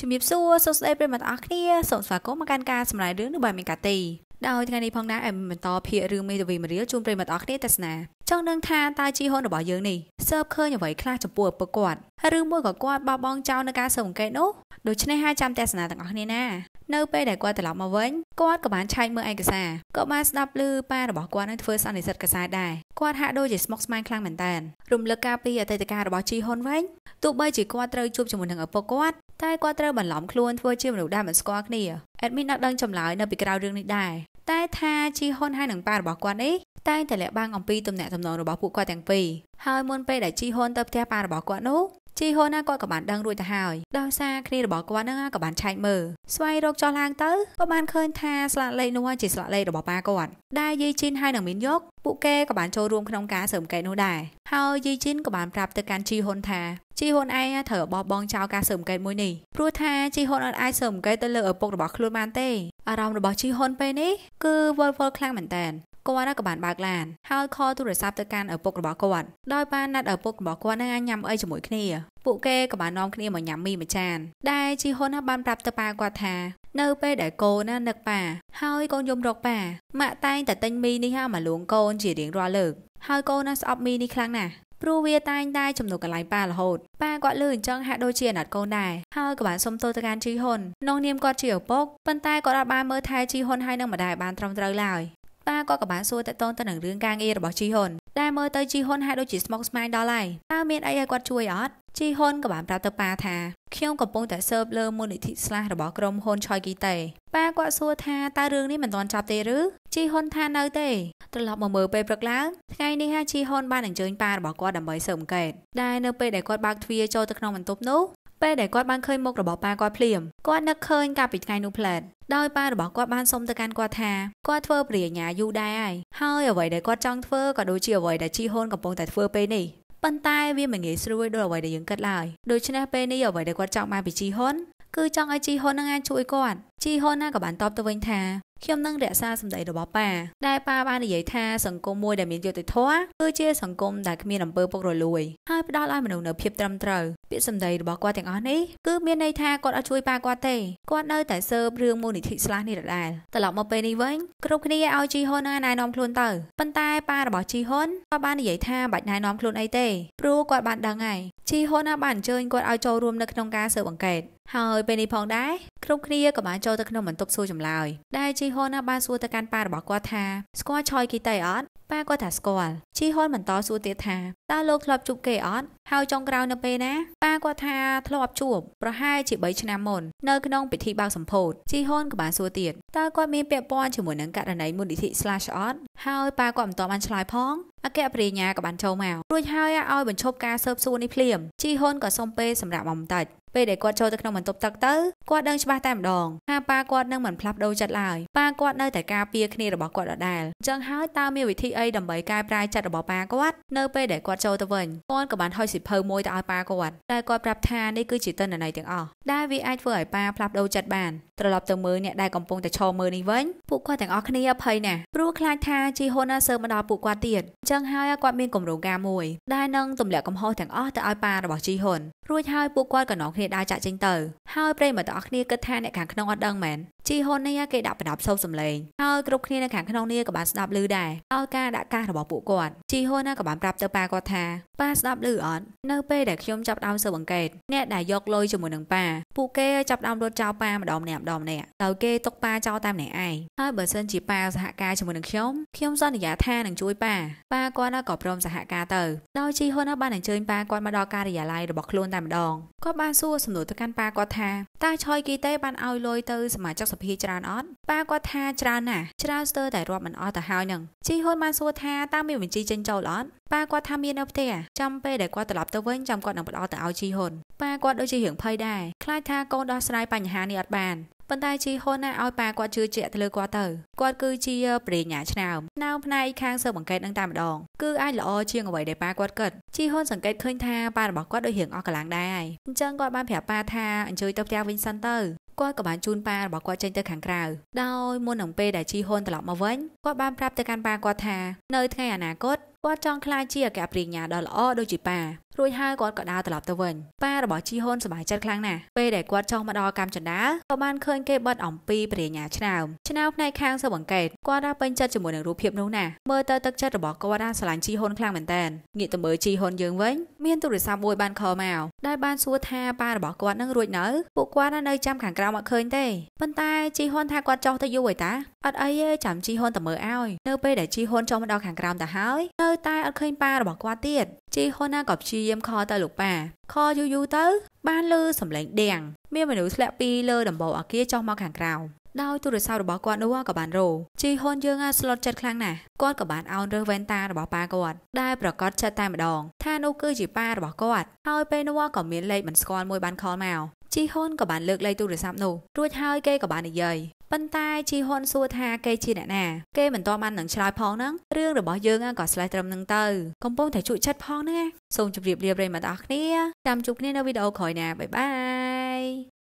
ជំរាបសួរសួស្តីប្រិយមិត្តអរគ្នាសូមស្វាគមន៍មកកាន់ការសម្ដែងរឿងនៅបែបមានកាទេដោយថ្ងៃនេះផងដែរអែមបន្តភាគរឿងមេធាវីមរៀលជូនប្រិយមិត្តអរគ្នាទស្សនាចង់ដឹងថាតើជីហ៊ុនរបស់យើងនេះសើបឃើញអ្វីខ្លះចំពោះឪពុកគាត់ឬមួយក៏គាត់បោះបង់ចោលនៅការសើអង្កេតនោះដូច្នេះហើយចាំទស្សនាទាំងអស់គ្នាណានៅពេលដែលគាត់ត្រឡប់មកវិញគាត់ក៏បានឆែកមើលឯកសារក៏បានស្ដាប់ឮប៉ារបស់គាត់នឹងធ្វើសន្និសិទកសាយដែរគាត់ហាក់ដូចជាស្មុគស្មាញខ្លាំងមែនតើរំលឹកការពីអតីតកាលរបស់ជីហ៊ុនវិញទោះបីជាគាត់ត្រូវជួបជាមួយនឹងឪពុកគាត់តែគាត់ត្រូវបន្លំខ្លួនធ្វើជាមនុស្សដែលមិនស្គាល់គ្នាអេដមីនអត់ដឹងចម្លើយនៅពីក្រៅរឿងនេះដែរតែថាជីហ៊ុនហើយនឹងប៉ារបស់គាត់នេះតែងតែលាក់បាំងអំពីទំនាក់ទំនងរបស់ពួកគាត់ទាំងពីរហើយមុនពេលដែលជីហ៊ុនទៅផ្ទះប៉ារបស់គាត់នោះជីហូណាគាត់ក៏បានដឹងរួចទៅហើយដោយសារគ្នារបស់គាត់នឹងក៏បានឆែកមើលស្វែងរកចុះឡើងទៅក៏បានឃើញថាស្លាកលេខនោះជាស្លាកលេខរបស់ប៉ាគាត់ដែលយាយជីនហើយនឹងមានយកពួកគេក៏បានចូលរួមក្នុងការសើមកែនោះដែរហើយយីជីនក៏បានប្រាប់ទៅកាន់ជីហ៊ុនថាជីហ៊ុនឯងត្រូវបោះបង់ចោលការសើមកែមួយនេះព្រោះថាជីហ៊ុនអត់អាចសើមកែទៅលើឪពុករបស់ខ្លួនបានទេអារម្មណ៍របស់ជីហ៊ុនពេលនេះគឺវល់វល់ខ្លាំងមែនតើគាត់ក៏បានបើកឡានហើយខលទូរស័ព្ទទៅកាន់ឪពុករបស់គាត់ដោយបានណាត់ឪពុករបស់គាត់នឹងញ៉ាំអីជាមួយគ្នាពួកគេក៏បាននាំគ្នាមកញ៉ាំមីមួយចានដែលជីហ៊ុនបានប្រាប់ទៅប៉ាគាត់ថានៅពេលដែលកូននឹកប៉ាហើយកូនយំរកប៉ាម៉ាក់តែងតែទិញមីនេះហ่าមកលួងកូនជារៀងរាល់លើកហើយកូនណាស្អប់មីនេះខ្លាំងណាស់ព្រោះវាតែងតែចំនួនកន្លែងប៉ារហូតប៉ាគាត់លឺអញ្ចឹងហាក់ដូចជាអណិតកូនដែរហើយក៏បានសុំទោសទៅកាន់ជីហ៊ុននងនាមគាត់ជាឪពុកប៉ុន្តែគាត់អាចបានមើលថែជីហ៊ុនហើយនឹងម្ដាយបានត្រឹមត្រូវឡើយតាក៏ក៏បានសួរតេតងទៅនឹងរឿងការងាររបស់ជីហ៊ុនតែមើលទៅជីហ៊ុនហាក់ដូចជាស្មុគស្មាញដល់ហើយតើមានអីឲ្យគាត់ជួយអត់ជីហ៊ុនក៏បានប្រាប់ទៅប៉ាថាខ្ញុំកំពុងតែសើបលើមូលនិធិស្លាស់របស់ក្រុមហ៊ុនឆយគីតេប៉ាគាត់សួរថាតើរឿងនេះមិនទាន់ចប់ទេឬជីហ៊ុនថានៅទេត្រឡប់មកមើលពេលព្រឹកឡើងថ្ងៃនេះហាជីហ៊ុនបានអញ្ជើញប៉ារបស់គាត់ដើម្បីសើបអង្កេតដែលនៅពេលដែលគាត់បើកទ្វារចូលទៅក្នុងបន្ទប់នោះពេលដែលគាត់បានឃើញមុខរបស់ប៉ាគាត់ភ្លាមគាត់នឹកឃើញកាលពីថ្ងៃនោះផ្លែតដោយប៉ារបស់គាត់បានសុំទៅកាន់គាត់ថាគាត់ធ្វើប្រិយាញាយូរដែរហើយហើយអ្វីដែលគាត់ចង់ធ្វើក៏ដូចជាអ្វីដែលជីហ៊ុនកំពុងតែធ្វើពេលនេះប៉ុន្តែវាមិនងាយស្រួលដូចអ្វីដែលយើងគិតឡើយដូច្នេះពេលនេះអ្វីដែលគាត់ចង់បានពីជីហ៊ុនគឺចង់ឲ្យជីហ៊ុននឹងអាចជួយគាត់ជីហ៊ុនណាក៏បានតបទៅវិញថាខ្ញុំនឹងរក្សាសម្ដីរបស់ប៉ាដែលប៉ាបាននិយាយថាសង្គមមួយដែលមានយុត្តិធម៌គឺជាសង្គមដែលគ្មានអំពើពុករលួយ ហើយផ្ដល់ឲ្យមនុស្សនៅភាពត្រឹមត្រូវពាក្យសម្ដីរបស់គាត់ទាំងអស់នេះគឺមានន័យថាគាត់អត់ជួយប៉ាគាត់ទេគាត់នៅតែស៊ើបរឿងមូលនិធិស្លាស់នេះដដែលត្រឡប់មកពេលនេះវិញគ្រប់គ្នាឲ្យជីហ៊ុនណែនាំខ្លួនទៅប៉ុន្តែប៉ារបស់ជីហ៊ុនគាត់បាននិយាយថាបាច់ណែនាំខ្លួនអីទេព្រោះគាត់បានដឹងហើយជីហ៊ុនបានអញ្ជើញគាត់ឲ្យចូលរួមនៅក្នុងការស៊ើបអង្កេត ហើយពេលនេះផងដែរគ្រប់គ្នាក៏បានចូលទៅក្នុងបន្ទប់សួរចម្លើយដែលជីហនណាបានសួរទៅកាន់ប៉ារបស់គាត់ថាស្គាល់ឆយគីតៃអត់ប៉ាគាត់ថាស្គាល់ជីហនបន្តសួរទៀតថាតើលោកធ្លាប់ជួបគេអត់ហើយចុងក្រោយនៅពេលណាប៉ាគាត់ថាធ្លាប់ជួបប្រហែលជា3ឆ្នាំមុននៅក្នុងពិធីបោកសម្ពោធជីហនក៏បានសួរទៀតតើគាត់មានពាក់ព័ន្ធជាមួយនឹងករណីមូលនិធិ Slash អត់ហើយប៉ាគាត់មិនតបបានឆ្លើយផងអគ្គប្រញ្ញាក៏បានចូលមករួចហើយឲ្យបញ្ឈប់ការស៊ើបសួរនេះភ្លាមជីហ៊ុនក៏សុំពេលសម្រាប់មកបន្តិចពេលដែលគាត់ចូលទៅក្នុងបន្ទប់ទឹកទៅគាត់ដឹងច្បាស់តែម្ដងថាប៉ាគាត់នឹងមិនផ្លាស់ប្ដូរចិត្តឡើយប៉ាគាត់នៅតែការពារគ្នារបស់គាត់ដដែលអញ្ចឹងហើយតើមានវិធីអីដើម្បីកែប្រែចិត្តរបស់ប៉ាគាត់ នៅពេលដែលគាត់ចូលទៅវិញគាត់ក៏បានហុចសិភៅមួយទៅឲ្យប៉ាគាត់តែគាត់ប្រាប់ថានេះគឺជាតនន័យទាំងអស់ដែលវាអាចធ្វើឲ្យប៉ាផ្លាស់ប្ដូរចិត្តបានត្រឡប់ទៅមើលអ្នកដែលកំពុងតែឈរមើលនេះវិញពួកគាត់ទាំងអស់គ្នាភ័យណាស់ព្រោះខ្លាចថាជីហ៊ុនណាសើមកដល់ពួកគាត់ទៀតអញ្ចឹងហើយគាត់មានគម្រោងការមួយដែលនឹងទម្លាក់កំហុសទាំងអស់ទៅឲ្យប៉ារបស់ជីហ៊ុនរួចហើយពួកគាត់ក៏នាំគ្នាដើរចាក់ចេញទៅហើយប្រិយមិត្តទាំងអស់គ្នាគិតថាអ្នកខាងក្នុងអត់ដឹងមែនជីហ៊ុននេះគេដាក់ប្រដាប់សូរសំឡេងហើយគ្រប់គ្នានៅខាងក្នុងនេះក៏បានស្ដាប់ឮដែរដោយការដាក់កាសរបស់ពួកគាត់ជីហ៊ុនណាក៏បានប្រាប់ទៅប៉ាគាត់ថាប៉ាស្ដាប់ឮអត់នៅពេលដែលខ្ញុំចាប់ដើមសើបង្កេតអ្នកដែលយកលុយជាមួយនឹងប៉ាពួកគេចាប់ដើមរត់ចោលប៉ាម្ដងម្នាក់ម្ដងម្នាក់ដោយគេទុកប៉ាចោលតែម្នាក់ឯងហើយបើសិនជាប៉ាសហការជាមួយនឹងខ្ញុំខ្ញុំសន្យាថានឹងជួយប៉ាប៉ាគាត់ក៏ព្រមសហការទៅដោយជីហ៊ុនបានអញ្ជើញប៉ាគាត់មកដល់ការិយាល័យរបស់ខ្លួនតែម្ដងគាត់បានសួរសំណួរទៅកាន់ប៉ាគាត់ថាតើឆយគីទេបានឲ្យលុយទៅ សមាជិកសភាច្រើនអត់ប៉ាគាត់ថាច្រើនណាស់ច្រើនស្ទើរតែរាប់មិនអស់ទៅហើយនឹងជីហ៊ុនបានសួរថាតើមានបញ្ជីចិញ្ចោលអត់ប៉ាគាត់ថាមាននៅផ្ទះចាំពេលដែលគាត់ត្រឡប់ទៅវិញចាំគាត់នឹងផ្ដល់ទៅឲ្យជីហ៊ុនប៉ាគាត់ដូចជារឿងភ័យដែរខ្លាចថាកូនដោះស្រាយបញ្ហានេះអត់បានប៉ុន្តែជីហ៊ុនណាឲ្យប៉ាគាត់ជឿជាក់ទៅលើគាត់ទៅគាត់គឺជាប្រេញាឆ្នើមឆ្នើមផ្នែកខាងសើបង្កេតនឹងតែម្ដង គឺអាចល្អជាងអ្វីដែលប៉ាគាត់គិតជីហ៊ុនសង្កេតឃើញថាប៉ារបស់គាត់ដូចរៀងអស់កម្លាំងដែរហើយអញ្ចឹងគាត់បានប្រាប់ប៉ាថាអញ្ជើញទៅផ្ទះវិញសិនទៅគាត់ក៏បានជូនប៉ារបស់គាត់ចេញទៅខាងក្រៅដោយមុននឹងពេលដែលជីហ៊ុនត្រឡប់មកវិញគាត់បានប្រាប់ទៅកាន់ប៉ាគាត់ថា នៅថ្ងៃអនាគតគាត់ចង់ក្លាយជាអគ្គប្រិញ្ញាដ៏ល្អដូចជាប៉ារួចហើយគាត់ក៏ដើរត្រឡប់ទៅវិញប៉ារបស់ជីហ៊ុនសប្បាយចិត្តខ្លាំងណាស់ពេលដែលគាត់ចុះមកដល់កម្មចន្ទាក៏បានឃើញគេបិទអំពីប្រិញ្ញាឆ្នើមឆ្នើមផ្នែកខាងសិបអង្កេតគាត់ដើរពេញចិត្តជាមួយនឹងរូបភាពនោះណាស់មើលទៅទឹកចិត្តរបស់គាត់ដើរស្រឡាញ់ជីហ៊ុនខ្លាំងមែនតើងាកទៅមើលជីហ៊ុនយើងវិញ មានទូរស័ព្ទមួយ បានខលមកដែលបានសួរថាប៉ារបស់គាត់នឹងរួចនៅពួកគាត់នៅចាំខាងក្រៅមកឃើញទេប៉ុន្តែជីហ៊ុនថាគាត់ចោះទៅយូរហើយតាអត់អីទេចាំជីហ៊ុនទៅមើលឲ្យនៅពេលដែលជីហ៊ុនចុះមកដល់ខាងក្រៅទៅហើយនៅទតែអត់ឃើញប៉ារបស់គាត់ទៀតជីហូណាក៏ព្យាយាមខលទៅលោកប៉ាខលយូរយូរទៅ បានលឺសំឡេងដៀងមានមនុស្សធ្លាក់ពីលើដំបូលអគារចុះមកខាងក្រៅដោយទូរស័ព្ទរបស់គាត់នោះក៏បានរោជីហ៊ុនយើងអាស្លុតចិត្តខ្លាំងណាស់គាត់ក៏បានអោនរើសវ៉ែនតារបស់ប៉ាគាត់ដែលប្រកាសចិត្តតែម្ដងថានោះគឺជាប៉ារបស់គាត់ហើយពេលនោះក៏មានលេខមិនស្គាល់មួយបានខលមកជីហ៊ុនក៏បានលើកលេខទូរស័ព្ទនោះរួចហើយគេក៏បាននិយាយប៉ុន្តែជីហ៊ុនសួរថាគេជាអ្នកណា គេមិនទាន់បាននឹងឆ្លើយផងហ្នឹងរឿងរបស់យើងក៏ស្លេះត្រឹមនឹងទៅកំពុងតែជក់ចិត្តផងណាសូមជម្រាបលាប្រិយមិត្តអរគ្នាតាមជួបគ្នានៅវីដេអូក្រោយណាបាយបាយ